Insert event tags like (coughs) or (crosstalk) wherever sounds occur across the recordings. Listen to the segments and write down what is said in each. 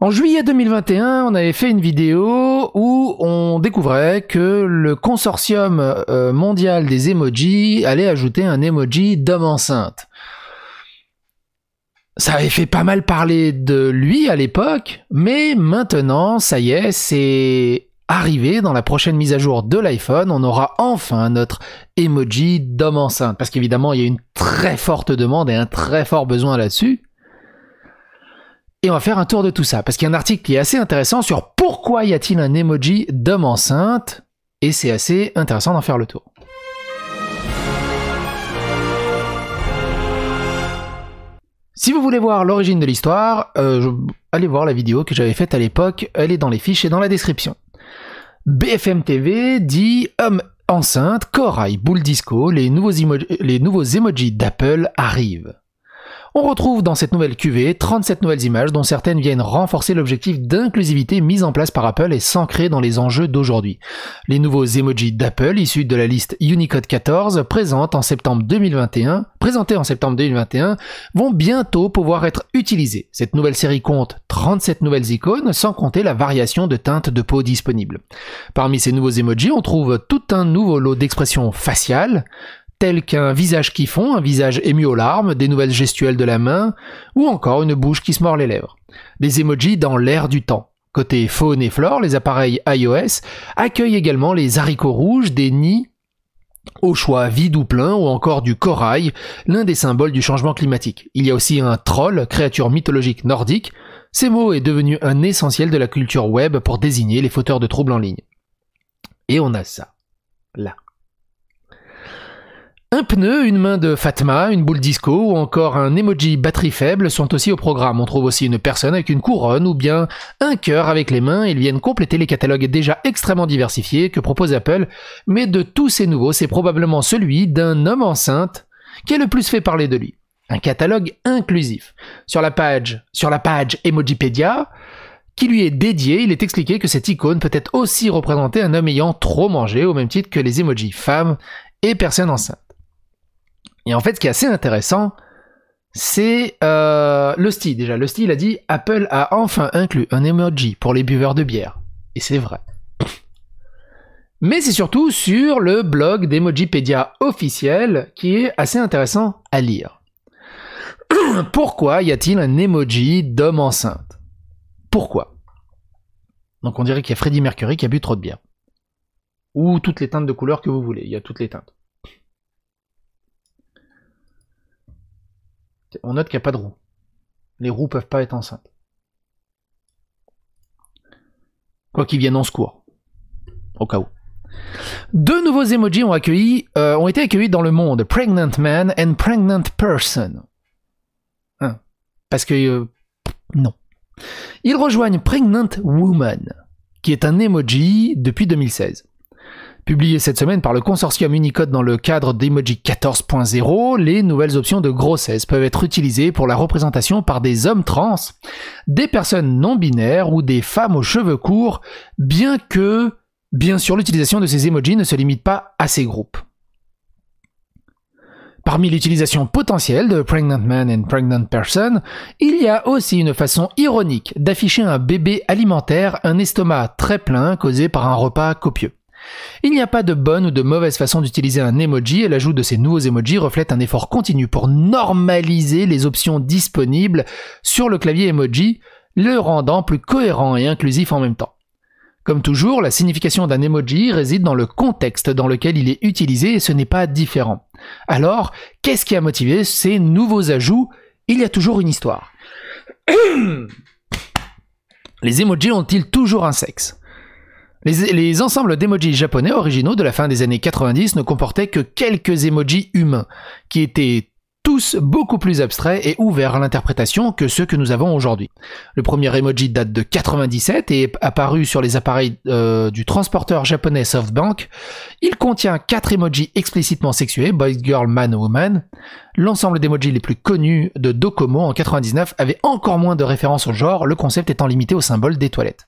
En juillet 2021, on avait fait une vidéo où on découvrait que le consortium euh, mondial des emojis allait ajouter un emoji d'homme enceinte. Ça avait fait pas mal parler de lui à l'époque, mais maintenant, ça y est, c'est arrivé dans la prochaine mise à jour de l'iPhone, on aura enfin notre emoji d'homme enceinte. Parce qu'évidemment, il y a une très forte demande et un très fort besoin là-dessus on va faire un tour de tout ça parce qu'il y a un article qui est assez intéressant sur pourquoi y a-t-il un emoji d'homme enceinte et c'est assez intéressant d'en faire le tour. Si vous voulez voir l'origine de l'histoire, euh, allez voir la vidéo que j'avais faite à l'époque, elle est dans les fiches et dans la description. BFM TV dit homme enceinte, corail, boule disco, les les nouveaux emojis d'Apple arrivent. On retrouve dans cette nouvelle QV 37 nouvelles images dont certaines viennent renforcer l'objectif d'inclusivité mise en place par Apple et s'ancrer dans les enjeux d'aujourd'hui. Les nouveaux emojis d'Apple issus de la liste Unicode 14 en septembre 2021, présentés en septembre 2021 vont bientôt pouvoir être utilisés. Cette nouvelle série compte 37 nouvelles icônes sans compter la variation de teintes de peau disponible. Parmi ces nouveaux emojis, on trouve tout un nouveau lot d'expressions faciales, tels qu'un visage qui fond, un visage ému aux larmes, des nouvelles gestuelles de la main, ou encore une bouche qui se mord les lèvres. Des emojis dans l'air du temps. Côté faune et flore, les appareils iOS accueillent également les haricots rouges, des nids au choix vide ou plein, ou encore du corail, l'un des symboles du changement climatique. Il y a aussi un troll, créature mythologique nordique. Ces mots est devenu un essentiel de la culture web pour désigner les fauteurs de troubles en ligne. Et on a ça. Là. Un pneu, une main de Fatma, une boule disco ou encore un emoji batterie faible sont aussi au programme. On trouve aussi une personne avec une couronne ou bien un cœur avec les mains. Ils viennent compléter les catalogues déjà extrêmement diversifiés que propose Apple. Mais de tous ces nouveaux, c'est probablement celui d'un homme enceinte qui a le plus fait parler de lui. Un catalogue inclusif. Sur la page, sur la page Emojipedia, qui lui est dédié, il est expliqué que cette icône peut être aussi représentée un homme ayant trop mangé au même titre que les emojis femmes et personnes enceintes. Et en fait, ce qui est assez intéressant, c'est euh, le style déjà. Le style a dit Apple a enfin inclus un emoji pour les buveurs de bière. Et c'est vrai. Mais c'est surtout sur le blog d'Emojipedia officiel qui est assez intéressant à lire. (coughs) Pourquoi y a-t-il un emoji d'homme enceinte Pourquoi Donc on dirait qu'il y a Freddie Mercury qui a bu trop de bière. Ou toutes les teintes de couleurs que vous voulez, il y a toutes les teintes. On note qu'il n'y a pas de roue. Les roues peuvent pas être enceintes. Quoi qu'ils viennent en secours. Au cas où. Deux nouveaux emojis ont, accueilli, euh, ont été accueillis dans le monde. Pregnant man and pregnant person. Hein, parce que... Euh, non. Ils rejoignent Pregnant Woman, qui est un emoji depuis 2016. Publié cette semaine par le consortium Unicode dans le cadre d'Emoji 14.0, les nouvelles options de grossesse peuvent être utilisées pour la représentation par des hommes trans, des personnes non binaires ou des femmes aux cheveux courts, bien que, bien sûr, l'utilisation de ces emojis ne se limite pas à ces groupes. Parmi l'utilisation potentielle de Pregnant Man and Pregnant Person, il y a aussi une façon ironique d'afficher un bébé alimentaire, un estomac très plein causé par un repas copieux. Il n'y a pas de bonne ou de mauvaise façon d'utiliser un emoji et l'ajout de ces nouveaux emojis reflète un effort continu pour normaliser les options disponibles sur le clavier emoji, le rendant plus cohérent et inclusif en même temps. Comme toujours, la signification d'un emoji réside dans le contexte dans lequel il est utilisé et ce n'est pas différent. Alors, qu'est-ce qui a motivé ces nouveaux ajouts Il y a toujours une histoire. (coughs) Les emojis ont-ils toujours un sexe les, ensembles d'emojis japonais originaux de la fin des années 90 ne comportaient que quelques emojis humains, qui étaient tous beaucoup plus abstraits et ouverts à l'interprétation que ceux que nous avons aujourd'hui. Le premier emoji date de 97 et est apparu sur les appareils euh, du transporteur japonais SoftBank. Il contient quatre emojis explicitement sexués, boy, girl, man, woman. L'ensemble d'emojis les plus connus de Docomo en 99 avait encore moins de références au genre, le concept étant limité au symbole des toilettes.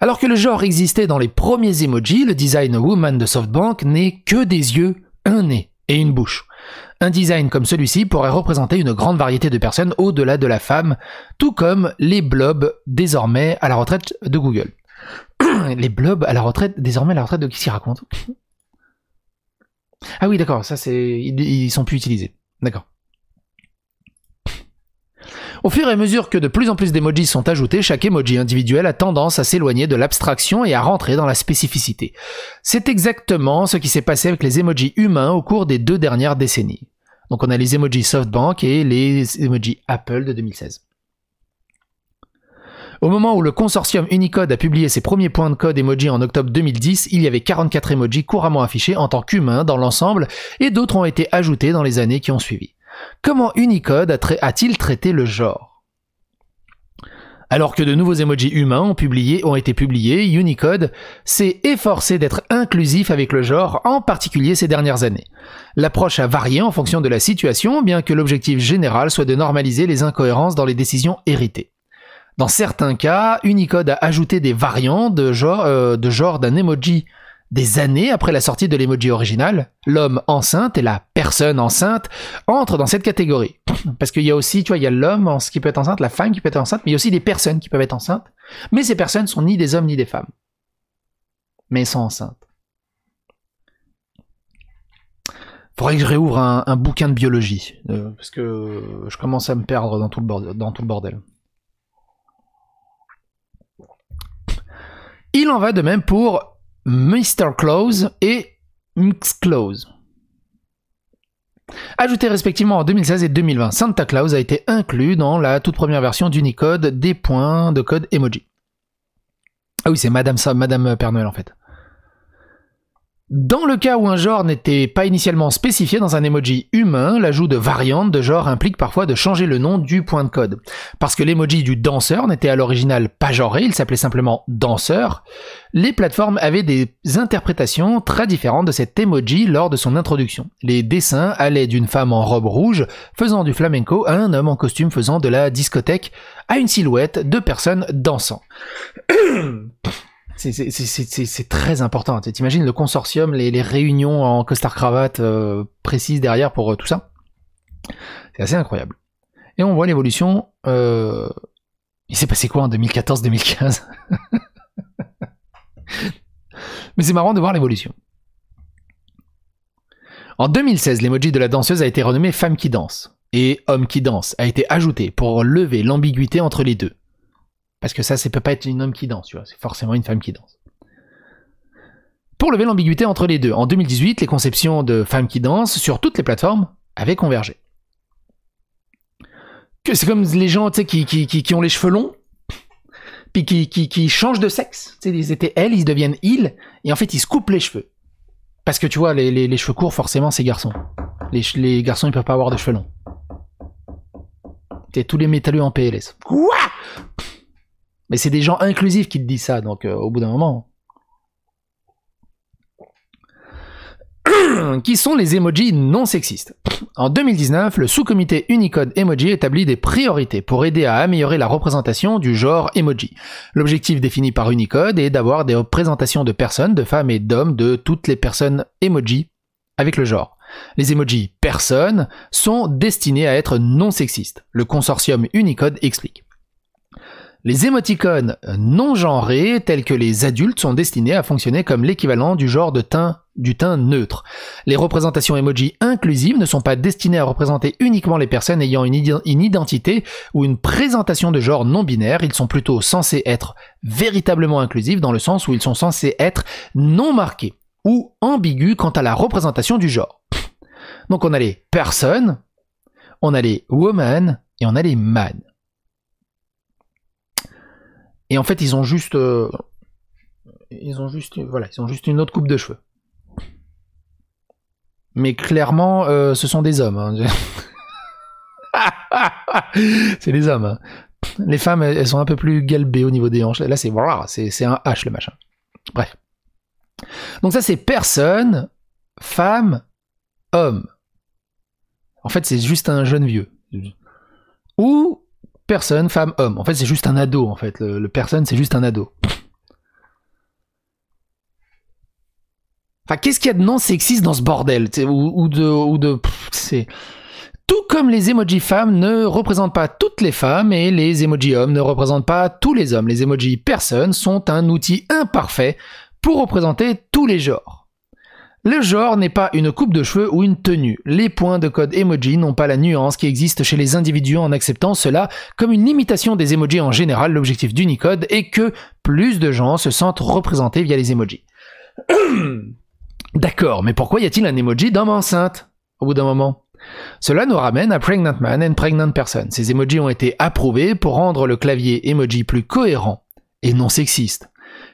Alors que le genre existait dans les premiers emojis, le design woman de SoftBank n'est que des yeux, un nez et une bouche. Un design comme celui-ci pourrait représenter une grande variété de personnes au-delà de la femme, tout comme les blobs désormais à la retraite de Google. (coughs) les blobs à la retraite, désormais à la retraite de qui s'y raconte Ah oui, d'accord, ça c'est. Ils, ils sont plus utilisés. D'accord. Au fur et à mesure que de plus en plus d'emojis sont ajoutés, chaque emoji individuel a tendance à s'éloigner de l'abstraction et à rentrer dans la spécificité. C'est exactement ce qui s'est passé avec les emojis humains au cours des deux dernières décennies. Donc on a les emojis SoftBank et les emojis Apple de 2016. Au moment où le consortium Unicode a publié ses premiers points de code emoji en octobre 2010, il y avait 44 emojis couramment affichés en tant qu'humains dans l'ensemble et d'autres ont été ajoutés dans les années qui ont suivi. Comment Unicode a-t-il traité le genre alors que de nouveaux emojis humains ont, été publiés, Unicode s'est efforcé d'être inclusif avec le genre, en particulier ces dernières années. L'approche a varié en fonction de la situation, bien que l'objectif général soit de normaliser les incohérences dans les décisions héritées. Dans certains cas, Unicode a ajouté des variants de euh, genre d'un emoji des années après la sortie de l'emoji original, l'homme enceinte et la personne enceinte entrent dans cette catégorie. (clears throat) Parce qu'il y a aussi, tu vois, il y a l'homme qui peut être enceinte, la femme qui peut être enceinte, mais il y a aussi des personnes qui peuvent être enceintes. Mais ces personnes sont ni des hommes ni des femmes. Mais elles sont enceintes. Faudrait que je réouvre un, bouquin de biologie, euh, parce que je commence à me perdre dans tout le Dans tout le bordel. Il en va de même pour Mr. Close et mix Claus Ajouté respectivement en 2016 et 2020, Santa Claus a été inclus dans la toute première version d'Unicode des points de code emoji. Ah oui, c'est Madame, Madame Père Noël en fait. Dans le cas où un genre n'était pas initialement spécifié dans un emoji humain, l'ajout de variantes de genre implique parfois de changer le nom du point de code. Parce que l'emoji du danseur n'était à l'original pas genré, il s'appelait simplement danseur, les plateformes avaient des interprétations très différentes de cet emoji lors de son introduction. Les dessins allaient d'une femme en robe rouge faisant du flamenco à un homme en costume faisant de la discothèque à une silhouette de personnes dansant. C'est très important. T'imagines le consortium, les, réunions en costard cravate euh, précises derrière pour euh, tout ça. C'est assez incroyable. Et on voit l'évolution. Euh, il s'est passé quoi en 2014-2015 (laughs) Mais c'est marrant de voir l'évolution. En 2016, l'emoji de la danseuse a été renommé Femme qui danse et Homme qui danse a été ajouté pour lever l'ambiguïté entre les deux. Parce que ça, ça peut pas être une homme qui danse, tu vois. C'est forcément une femme qui danse. Pour lever l'ambiguïté entre les deux, en 2018, les conceptions de femmes qui dansent sur toutes les plateformes avaient convergé. Que c'est comme les gens qui, qui, qui, ont les cheveux longs, puis qui, qui, changent de sexe. ils étaient elles, ils deviennent ils, et en fait ils se coupent les cheveux. Parce que tu vois, les, cheveux courts, forcément, c'est garçon. Les, les, garçons, ils peuvent pas avoir de cheveux longs. T'es tous les métalleux en PLS. Quoi mais c'est des gens inclusifs qui te disent ça, donc euh, au bout d'un moment. (clears throat) qui sont les emojis non sexistes En 2019, le sous-comité Unicode Emoji établit des priorités pour aider à améliorer la représentation du genre emoji. L'objectif défini par Unicode est d'avoir des représentations de personnes, de femmes et d'hommes, de toutes les personnes emoji avec le genre. Les emojis personnes sont destinés à être non sexistes. Le consortium Unicode explique. Les émoticônes non genrés, tels que les adultes, sont destinés à fonctionner comme l'équivalent du genre de teint du teint neutre. Les représentations emoji inclusives ne sont pas destinées à représenter uniquement les personnes ayant une, identité ou une présentation de genre non binaire, ils sont plutôt censés être véritablement inclusifs dans le sens où ils sont censés être non marqués ou ambigus quant à la représentation du genre. Donc on a les personnes, on a les women et on a les man. Et en fait, ils ont juste, euh, ils ont juste, voilà, juste une autre coupe de cheveux. Mais clairement, euh, ce sont des hommes. Hein. (laughs) c'est des hommes. Hein. Les femmes, elles sont un peu plus galbées au niveau des hanches. Là, c'est c'est un H le machin. Bref. Donc ça, c'est personne, femme, homme. En fait, c'est juste un jeune vieux. Ou personne, femme, homme. En fait, c'est juste un ado, en fait. Le, personne, c'est juste un ado. Enfin, qu'est-ce qu'il y a de non sexiste dans ce bordel ou, de... Ou de c'est... Tout comme les emojis femmes ne représentent pas toutes les femmes et les emojis hommes ne représentent pas tous les hommes, les emojis personnes sont un outil imparfait pour représenter tous les genres. Le genre n'est pas une coupe de cheveux ou une tenue. Les points de code emoji n'ont pas la nuance qui existe chez les individus en acceptant cela comme une limitation des emojis en général. L'objectif d'Unicode est que plus de gens se sentent représentés via les emojis. (clears throat) D'accord, mais pourquoi y a-t-il un emoji d'homme enceinte au bout d'un moment cela nous ramène à Pregnant Man and Pregnant Person. Ces emojis ont été approuvés pour rendre le clavier emoji plus cohérent et non sexiste,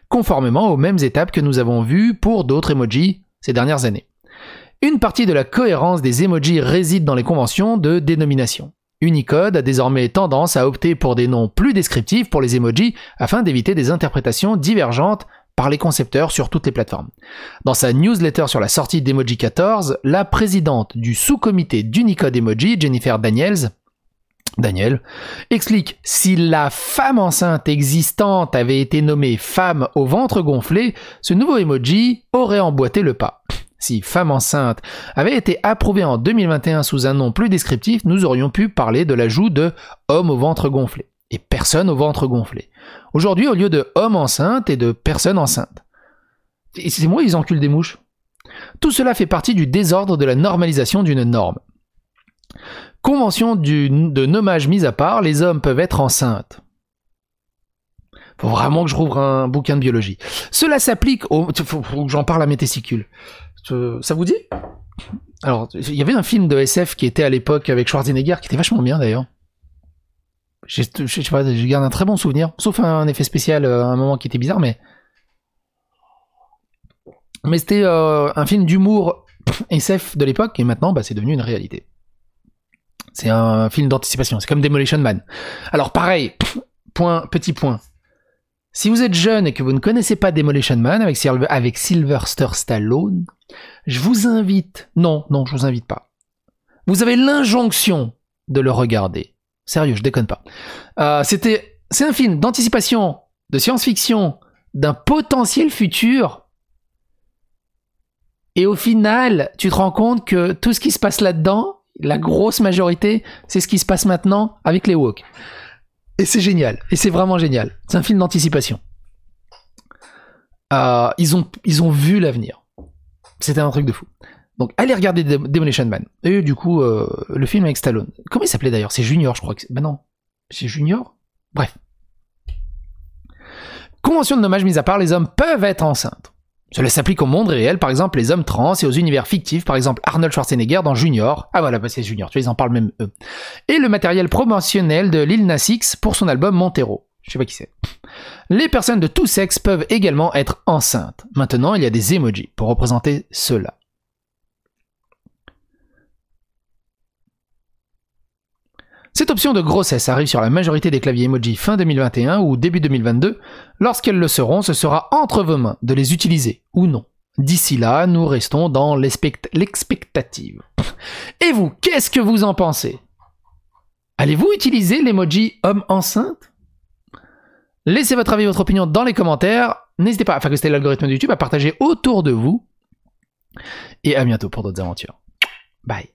conformément aux mêmes étapes que nous avons vues pour d'autres emojis ces dernières années. Une partie de la cohérence des emojis réside dans les conventions de dénomination. Unicode a désormais tendance à opter pour des noms plus descriptifs pour les emojis afin d'éviter des interprétations divergentes par les concepteurs sur toutes les plateformes. Dans sa newsletter sur la sortie d'Emoji 14, la présidente du sous-comité d'Unicode Emoji, Jennifer Daniels, Daniel, explique si la femme enceinte existante avait été nommée femme au ventre gonflé, ce nouveau emoji aurait emboîté le pas. Si femme enceinte avait été approuvée en 2021 sous un nom plus descriptif, nous aurions pu parler de l'ajout de homme au ventre gonflé et personne au ventre gonflé. Aujourd'hui, au lieu de homme enceinte et de personne enceinte. C'est moi, ils enculent des mouches. Tout cela fait partie du désordre de la normalisation d'une norme. Convention de nommage mise à part, les hommes peuvent être enceintes. Faut vraiment que je rouvre un bouquin de biologie. Cela s'applique au. Faut, que j'en parle à mes testicules. Euh, ça vous dit Alors, il y avait un film de SF qui était à l'époque avec Schwarzenegger, qui était vachement bien d'ailleurs. Je garde un très bon souvenir, sauf un, effet spécial à euh, un moment qui était bizarre, mais. Mais c'était euh, un film d'humour SF de l'époque, et maintenant, bah, c'est devenu une réalité. C'est un film d'anticipation. C'est comme Demolition Man. Alors pareil, point, petit point. Si vous êtes jeune et que vous ne connaissez pas Demolition Man avec, avec Sylvester Stallone, je vous invite. Non, non, je vous invite pas. Vous avez l'injonction de le regarder. Sérieux, je déconne pas. Euh, c'était, c'est un film d'anticipation, de science-fiction, d'un potentiel futur. Et au final, tu te rends compte que tout ce qui se passe là-dedans, la grosse majorité, c'est ce qui se passe maintenant avec les woke. Et c'est génial. Et c'est vraiment génial. C'est un film d'anticipation. Euh, ils, ont, ils ont vu l'avenir. C'était un truc de fou. Donc allez regarder Demolition Man. Et du coup, euh, le film avec Stallone. Comment il s'appelait d'ailleurs C'est Junior, je crois. Que ben non. C'est Junior Bref. Convention de nommage mise à part, les hommes peuvent être enceintes. Cela s'applique au monde réel, par exemple les hommes trans, et aux univers fictifs, par exemple Arnold Schwarzenegger dans Junior. Ah voilà, bah c'est Junior, tu vois, ils en parlent même eux. Et le matériel promotionnel de Lil Nas X pour son album Montero. Je sais pas qui c'est. Les personnes de tous sexes peuvent également être enceintes. Maintenant, il y a des emojis pour représenter cela. Cette option de grossesse arrive sur la majorité des claviers emoji fin 2021 ou début 2022. Lorsqu'elles le seront, ce sera entre vos mains de les utiliser ou non. D'ici là, nous restons dans l'expectative. (laughs) Et vous, qu'est-ce que vous en pensez Allez-vous utiliser l'emoji homme enceinte Laissez votre avis, votre opinion dans les commentaires. N'hésitez pas à faire l'algorithme de YouTube, à partager autour de vous. Et à bientôt pour d'autres aventures. Bye.